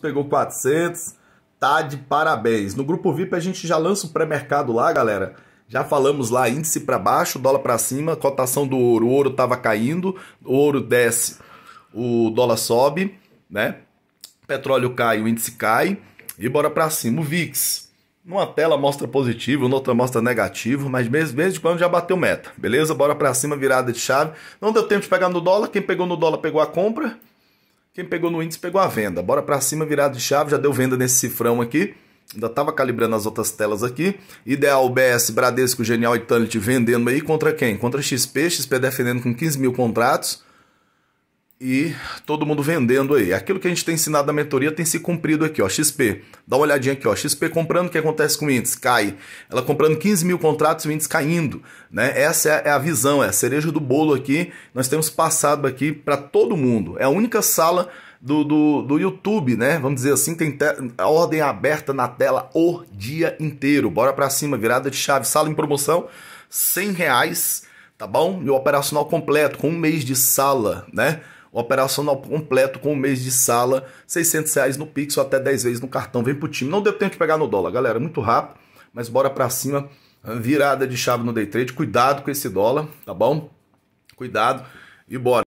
pegou 400, tá de parabéns. No grupo VIP a gente já lança o pré-mercado lá, galera. Já falamos lá, índice para baixo, dólar para cima, cotação do ouro. O ouro estava caindo, o ouro desce, o dólar sobe, né? Petróleo cai, o índice cai e bora para cima. O VIX, numa tela mostra positivo, noutra outra mostra negativo, mas mesmo desde quando já bateu meta, beleza? Bora para cima, virada de chave. Não deu tempo de pegar no dólar, quem pegou no dólar pegou a compra, quem pegou no índice pegou a venda. Bora para cima, virado de chave, já deu venda nesse cifrão aqui. Ainda estava calibrando as outras telas aqui. Ideal, BS, Bradesco, Genial e Tunnel vendendo aí contra quem? Contra XP, XP defendendo com 15 mil contratos e todo mundo vendendo aí. Aquilo que a gente tem ensinado na mentoria tem se cumprido aqui, ó. XP, dá uma olhadinha aqui, ó. XP comprando, o que acontece com o índice? Cai. Ela comprando 15 mil contratos, o índice caindo, né? Essa é a visão, é a cereja do bolo aqui. Nós temos passado aqui para todo mundo. É a única sala do, do, do YouTube, né? Vamos dizer assim, tem a ordem aberta na tela o dia inteiro. Bora para cima, virada de chave, sala em promoção, 100 reais, tá bom? E o operacional completo, com um mês de sala, né? operacional completo com um mês de sala, 600 reais no Pix ou até 10 vezes no cartão. Vem pro time. Não deu tempo de pegar no dólar, galera. Muito rápido, mas bora pra cima. Virada de chave no day trade. Cuidado com esse dólar, tá bom? Cuidado e bora.